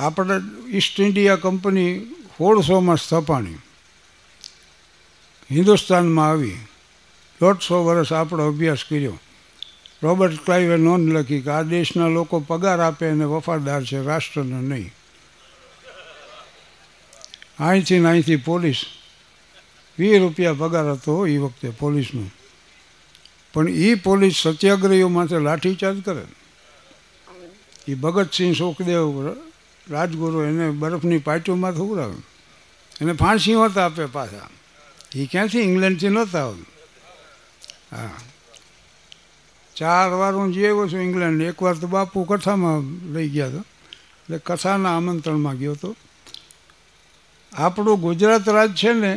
આપણે East India company સોળસોમાં સ્થપાણી હિન્દુસ્તાનમાં આવી દોઢસો વર્ષ આપણો અભ્યાસ કર્યો રોબર્ટ ક્લાઇવે નોંધ લખી કે આ દેશના લોકો પગાર આપે અને વફાદાર છે રાષ્ટ્રને નહીં અહીંથી ને અહીંથી પોલીસ વીસ રૂપિયા પગાર હતો એ વખતે પોલીસનો પણ એ પોલીસ સત્યાગ્રહીઓ માટે લાઠીચાર્જ કરે એ ભગતસિંહ સુખદેવ રાજગુરુ એને બરફની પાટીઓમાં ખવડાવે એને ફાંસી નહોતા આપે પાછા એ ક્યાંથી ઇંગ્લેન્ડથી નહોતા આવ્યું હા ચાર વાર હું આવ્યો છું ઇંગ્લેન્ડ એકવાર તો બાપુ કથામાં લઈ ગયા હતા એટલે કથાના આમંત્રણમાં ગયો હતો આપણું ગુજરાત રાજ છે ને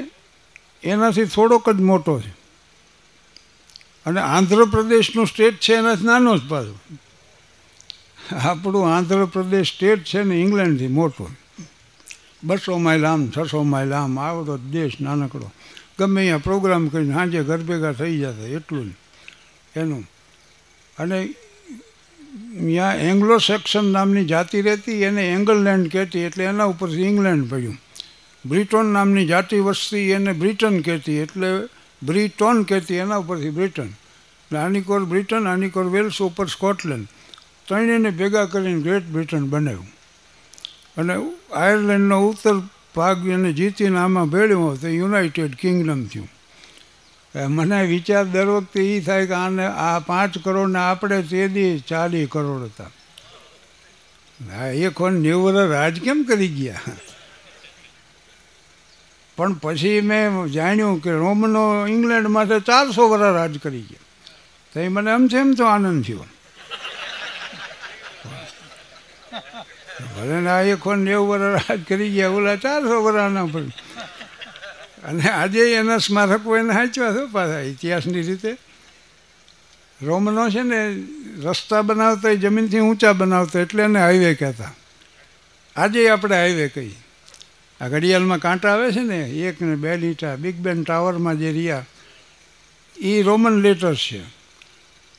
એનાથી થોડોક જ મોટો છે અને આંધ્રપ્રદેશનું સ્ટેટ છે એનાથી નાનો જ પાછું આપણું આંધ્રપ્રદેશ સ્ટેટ છે ને ઇંગ્લેન્ડથી મોટું બસો માઇલ આમ છસો માઇલ આમ આવો તો દેશ નાનકડો ગમે અહીંયા પ્રોગ્રામ કરીને સાંજે ઘર ભેગા થઈ જતા એટલું જ એનું અને ત્યાં એંગ્લો સેક્શન નામની જાતિ રહેતી એને એંગલલેન્ડ કહેતી એટલે એના ઉપરથી ઇંગ્લેન્ડ પડ્યું બ્રિટોન નામની જાતિ વસ્તી એને બ્રિટન કહેતી એટલે બ્રિટોન કહેતી એના ઉપરથી બ્રિટન એટલે આની બ્રિટન આની કોર વેલ્સ ઉપર સ્કોટલેન્ડ ત્રણેયને ભેગા કરીને ગ્રેટ બ્રિટન બનાવ્યું અને આયર્લેન્ડનો ઉત્તર ભાગ એને જીતીને આમાં ભેળ્યો તો યુનાઇટેડ કિંગડમ થયું મને વિચાર દર વખતે એ થાય કે આને આ પાંચ કરોડને આપણે તે દી ચાલીસ કરોડ હતા હા એક કોણ નેવું રાજ કેમ કરી ગયા પણ પછી મેં જાણ્યું કે રોમનો ઇંગ્લેન્ડ માટે ચારસો વર્ષ રાજ કરી ગયા તો એ મને એમ છે એમ તો આનંદ થયો ભલે આ એકો નેવું વર્ષ રાજ કરી ગયા ઓલા ચારસો વર્ષના પણ અને આજે એના સ્મારકો એને સાચવા છો પાછા ઇતિહાસની રીતે રોમનો છે ને રસ્તા બનાવતા જમીનથી ઊંચા બનાવતા એટલે એને હાઈવે કહેતા આજે આપણે હાઈવે કહીએ આ ઘડિયાળમાં કાંટા આવે છે ને એક ને બે લીટા બિગ બેન ટાવરમાં જે રહ્યા એ રોમન લેટર્સ છે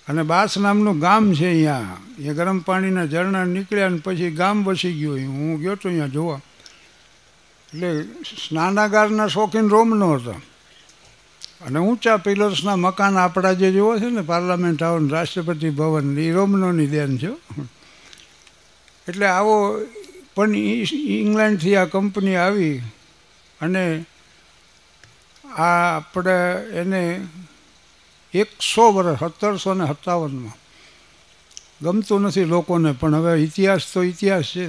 અને બાસ નામનું ગામ છે અહીંયા એ ગરમ પાણીના ઝરણા નીકળ્યા અને પછી ગામ વસી ગયું હું ગયો તો અહીંયા જોવા એટલે સ્નાનાગારના શોખીન રોમનો હતા અને ઊંચા પિલર્સના મકાન આપણા જે જોવો છે ને પાર્લામેન્ટ હાઉસ રાષ્ટ્રપતિ ભવન એ રોમનોની દેન છે એટલે આવો પણ ઇંગ્લેન્ડથી આ કંપની આવી અને આ આપણે એને એકસો વર્ષ સત્તરસો ને સત્તાવનમાં ગમતું નથી લોકોને પણ હવે ઇતિહાસ તો ઇતિહાસ છે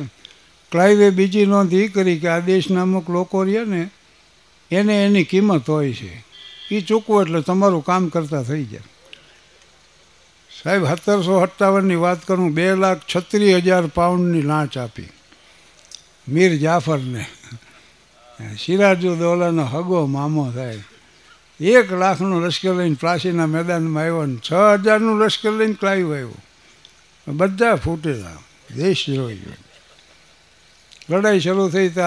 ક્લાઇવે બીજી નોંધ એ કરી કે આ દેશના અમુક લોકો રહે ને એને એની કિંમત હોય છે એ ચૂકવો એટલે તમારું કામ કરતાં થઈ જાય સાહેબ સત્તરસો અઠ્ઠાવનની વાત કરું બે લાખ છત્રીસ હજાર પાઉન્ડની લાંચ આપી મીર જાફરને સિરાજુદ્દૌલાનો હગો મામો સાહેબ એક લાખનું લશ્કર લઈને પ્લાસીના મેદાનમાં આવ્યો ને છ હજારનું લશ્કર લઈને ક્લાઈવ આવ્યો બધા ફૂટેલા દેશદ્રોહીઓ લડાઈ શરૂ થઈ તો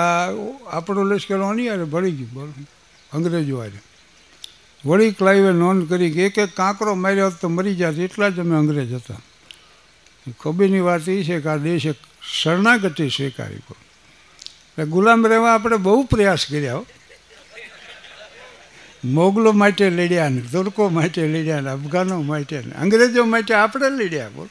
આપણું લશ્કર ઓની અરે ભળી ગયું બોલો અંગ્રેજો આરે વળી ક્લાઈવે નોંધ કરી કે એક એક કાંકરો માર્યો તો મરી જાત એટલા જ અમે અંગ્રેજ હતા ખોબીની વાત એ છે કે આ દેશે શરણાગતિ સ્વીકારી એટલે ગુલામ રહેવા આપણે બહુ પ્રયાસ કર્યા હો મોગલો માટે લડ્યા ને તુર્કો માટે લડ્યા ને અફઘાનો માટે ને અંગ્રેજો માટે આપણે લડ્યા બોલ